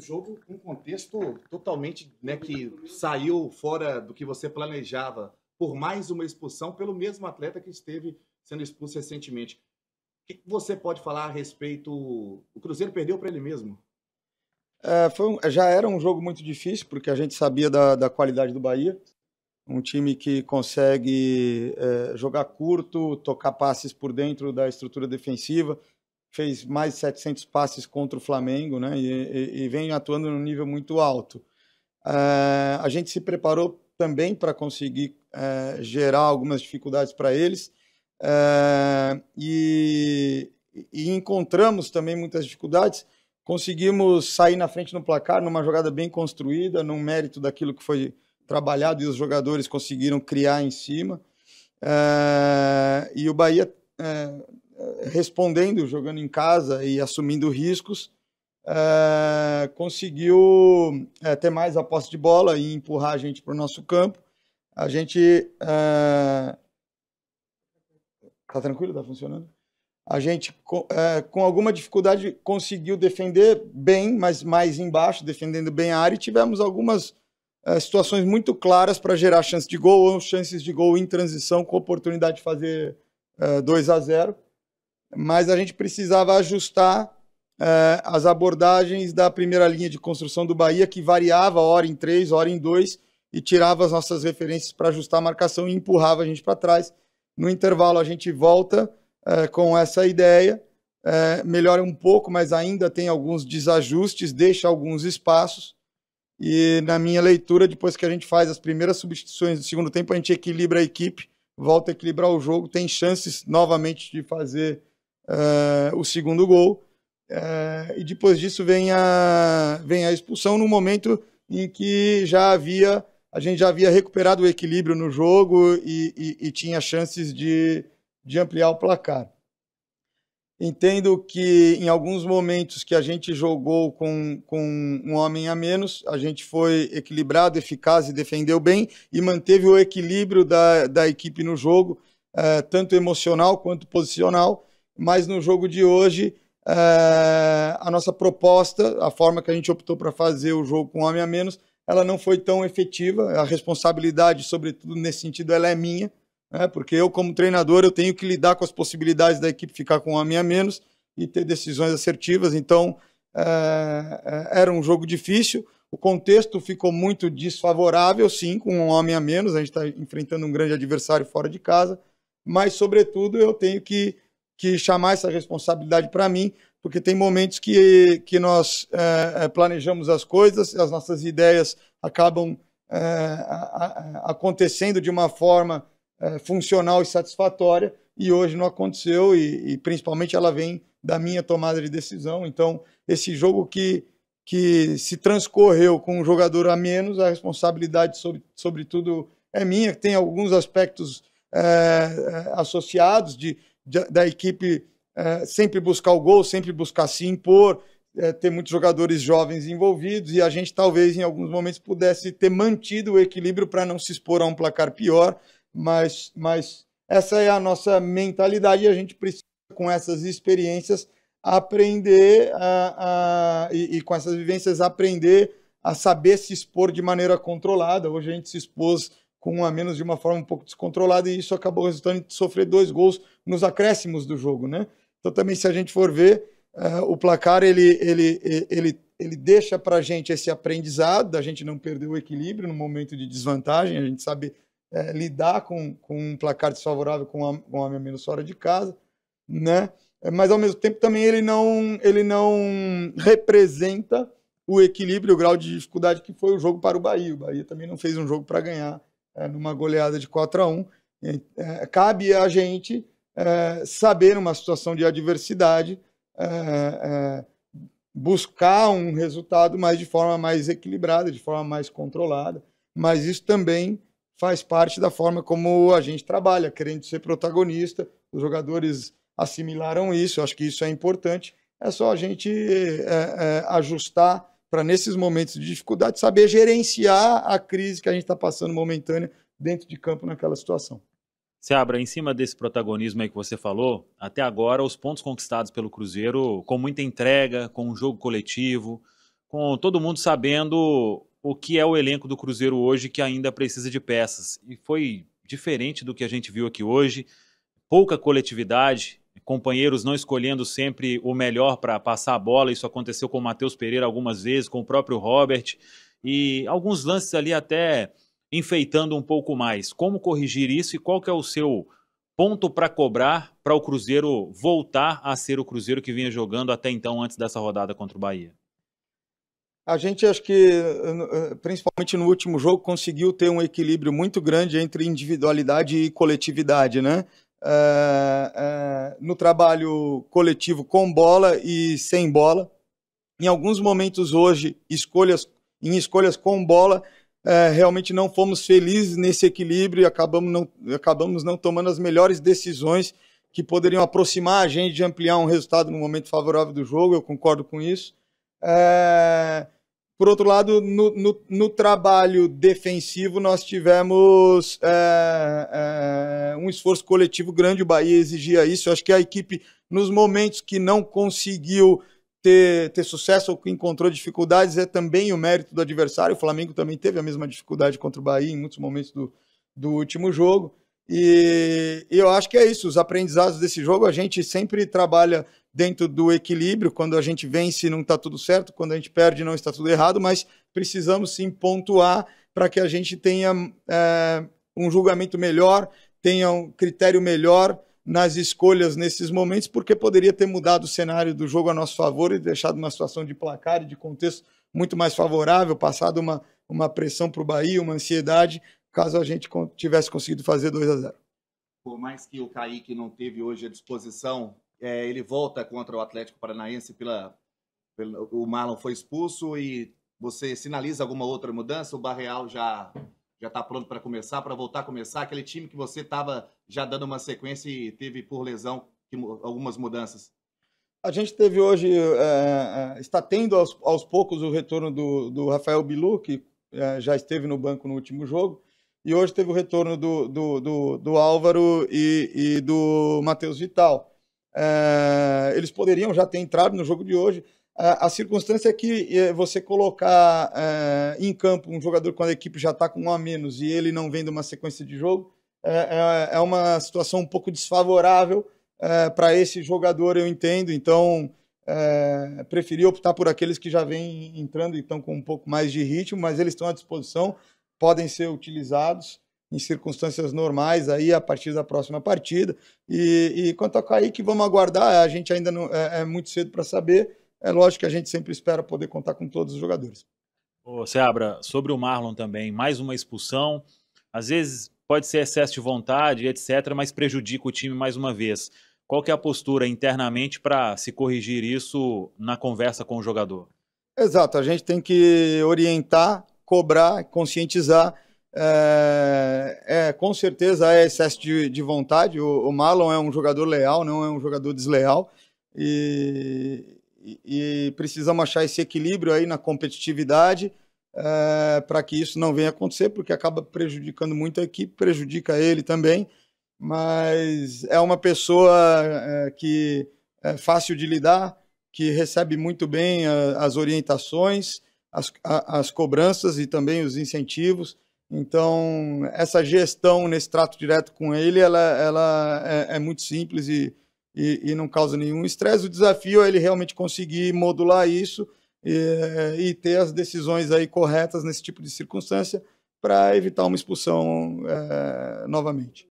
jogo com um contexto totalmente né, que saiu fora do que você planejava por mais uma expulsão pelo mesmo atleta que esteve sendo expulso recentemente. O que você pode falar a respeito? O Cruzeiro perdeu para ele mesmo? É, foi um, já era um jogo muito difícil, porque a gente sabia da, da qualidade do Bahia. Um time que consegue é, jogar curto, tocar passes por dentro da estrutura defensiva, fez mais de 700 passes contra o Flamengo, né? E, e, e vem atuando num nível muito alto. Eh, a gente se preparou também para conseguir eh, gerar algumas dificuldades para eles eh, e, e, encontramos também muitas dificuldades. Conseguimos sair na frente no placar numa jogada bem construída, num mérito daquilo que foi trabalhado e os jogadores conseguiram criar em cima. e o Bahia respondendo, jogando em casa e assumindo riscos, é, conseguiu é, ter mais a posse de bola e empurrar a gente para o nosso campo. A gente. É... Tá tranquilo? Tá funcionando? A gente, é, com alguma dificuldade, conseguiu defender bem, mas mais embaixo, defendendo bem a área, e tivemos algumas é, situações muito claras para gerar chance de gol ou chances de gol em transição com oportunidade de fazer 2 é, a 0 mas a gente precisava ajustar eh, as abordagens da primeira linha de construção do Bahia, que variava hora em três, hora em dois, e tirava as nossas referências para ajustar a marcação e empurrava a gente para trás. No intervalo, a gente volta eh, com essa ideia, eh, melhora um pouco, mas ainda tem alguns desajustes, deixa alguns espaços. E na minha leitura, depois que a gente faz as primeiras substituições do segundo tempo, a gente equilibra a equipe, volta a equilibrar o jogo, tem chances novamente de fazer uh, o segundo gol. Uh, e depois disso vem a, vem a expulsão no momento em que já havia a gente já havia recuperado o equilíbrio no jogo e, e, e tinha chances de, de ampliar o placar. Entendo que em alguns momentos que a gente jogou com, com um homem a menos, a gente foi equilibrado, eficaz e defendeu bem e manteve o equilíbrio da, da equipe no jogo, eh, tanto emocional quanto posicional mas no jogo de hoje, é, a nossa proposta, a forma que a gente optou para fazer o jogo com homem a menos, ela não foi tão efetiva. A responsabilidade, sobretudo nesse sentido, ela é minha, né? porque eu, como treinador, eu tenho que lidar com as possibilidades da equipe ficar com homem a menos e ter decisões assertivas. Então, é, era um jogo difícil. O contexto ficou muito desfavorável, sim, com um homem a menos. A gente está enfrentando um grande adversário fora de casa, mas, sobretudo, eu tenho que que chamar essa responsabilidade para mim, porque tem momentos que, que nós é, é planejamos as coisas, as nossas ideias acabam é, a, a, acontecendo de uma forma é, funcional e satisfatória, e hoje não aconteceu, e, e, principalmente ela vem da minha tomada de decisão. Então, esse jogo que, que se transcorreu com um jogador a menos, a responsabilidade, sobre, sobretudo, é minha. Tem alguns aspectos é, é, associados de da equipe é, sempre buscar o gol, sempre buscar se impor, é, ter muitos jogadores jovens envolvidos e a gente talvez em alguns momentos pudesse ter mantido o equilíbrio para não se expor a um placar pior, mas, mas essa é a nossa mentalidade e a gente precisa, com essas experiências, aprender a, a, e, e, com essas vivências, aprender a saber se expor de maneira controlada. Hoje a gente se expôs com um a menos de uma forma um pouco descontrolada e isso acabou resultando em sofrer dois gols nos acréscimos do jogo, né? Então também se a gente for ver uh, o placar ele ele ele ele deixa para a gente esse aprendizado da gente não perder o equilíbrio no momento de desvantagem, a gente sabe é, lidar com, com um placar desfavorável com a, com a menos fora de casa, né? Eh, mas ao mesmo tempo também ele não ele não representa o equilíbrio, o grau de dificuldade que foi o jogo para o Bahia. O Bahia também não fez um jogo para ganhar é, numa goleada de 4 a 1 é, Cabe a gente é, saber, numa situação de adversidade, é, é, buscar um resultado mais de forma mais equilibrada, de forma mais controlada, mas isso também faz parte da forma como a gente trabalha, querendo ser protagonista, os jogadores assimilaram isso, acho que isso é importante, é só a gente ajustar para, nesses momentos de dificuldade, saber gerenciar a crise que a gente está passando momentânea dentro de campo naquela situação. Seabra em cima desse protagonismo aí que você falou, até agora os pontos conquistados pelo Cruzeiro com muita entrega, com um jogo coletivo, com todo mundo sabendo o que é o elenco do Cruzeiro hoje que ainda precisa de peças. E foi diferente do que a gente viu aqui hoje. Pouca coletividade, companheiros não escolhendo sempre o melhor para passar a bola. Isso aconteceu com o Matheus Pereira algumas vezes, com o próprio Robert, e alguns lances ali até enfeitando um pouco mais. Como corrigir isso e qual que é o seu ponto para cobrar para o Cruzeiro voltar a ser o Cruzeiro que vinha jogando até então antes dessa rodada contra o Bahia? A gente acho que, eh, eh, principalmente no último jogo, conseguiu ter um equilíbrio muito grande entre individualidade e coletividade, né? uh, uh, no trabalho coletivo com bola e sem bola. Em alguns momentos hoje, escolhas em escolhas com bola, uh, realmente não fomos felizes nesse equilíbrio e acabamos não, acabamos não tomando as melhores decisões que poderiam aproximar a gente de ampliar um resultado no momento favorável do jogo. Eu concordo com isso. Por outro lado, no, no, no trabalho defensivo, nós tivemos é, é, um esforço coletivo grande, o Bahia exigia isso. Eu acho que a equipe, nos momentos que não conseguiu ter, ter sucesso ou que encontrou dificuldades, é também o mérito do adversário. O Flamengo também teve a mesma dificuldade contra o Bahia em muitos momentos do, do último jogo. E, e, eu acho que é isso. Os aprendizados desse jogo, a gente sempre trabalha dentro do equilíbrio. Quando a gente vence, não está tudo certo. Quando a gente perde, não está tudo errado. Mas precisamos sim pontuar para que a gente tenha é, um julgamento melhor, tenha um critério melhor nas escolhas nesses momentos, porque poderia ter mudado o cenário do jogo a nosso favor e deixado uma situação de placar e de contexto muito mais favorável, passado uma, uma pressão para o Bahia, uma ansiedade caso a gente tivesse conseguido fazer 2 a 0 Por mais que o Kaique não teve hoje à disposição, é, ele volta contra o Atlético Paranaense pela, pela, O Marlon foi expulso e você sinaliza alguma outra mudança? O Barreal já já está pronto para começar, para voltar a começar? Aquele time que você estava já dando uma sequência e teve por lesão que, algumas mudanças? A gente teve hoje, é, é, está tendo aos, aos, poucos o retorno do, do Rafael Bilu, que é, já esteve no banco no último jogo. E hoje teve o retorno do, do, do, do Álvaro e, e do Matheus Vital. É, eles poderiam já ter entrado no jogo de hoje. É, a circunstância é que é, você colocar é, em campo um jogador quando a equipe já está com um a menos e ele não vem de uma sequência de jogo é, é, é uma situação um pouco desfavorável para esse jogador, eu entendo. Então, é, preferi optar por aqueles que já vêm entrando e estão com um pouco mais de ritmo, mas eles estão à disposição podem ser utilizados em circunstâncias normais aí a partir da próxima partida. E, e quanto a Kaique, vamos aguardar, a gente ainda não, é, é muito cedo para saber. É lógico que a gente sempre espera poder contar com todos os jogadores. Você abra sobre o Marlon também, mais uma expulsão. Às vezes pode ser excesso de vontade, etc., mas prejudica o time mais uma vez. Qual que é a postura internamente para se corrigir isso na conversa com o jogador? Exato, a gente tem que orientar cobrar, conscientizar. É, é, com certeza é excesso de, de vontade. O, o, Marlon é um jogador leal, não é um jogador desleal. E, e, e precisamos achar esse equilíbrio aí na competitividade é, para que isso não venha acontecer, porque acaba prejudicando muito a equipe, prejudica ele também. Mas é uma pessoa é, que é fácil de lidar, que recebe muito bem a, as orientações as, a, as cobranças e também os incentivos. Então, essa gestão nesse trato direto com ele, ela, ela é, é muito simples e, e, e, não causa nenhum estresse. O desafio é ele realmente conseguir modular isso e, e ter as decisões aí corretas nesse tipo de circunstância para evitar uma expulsão é, novamente.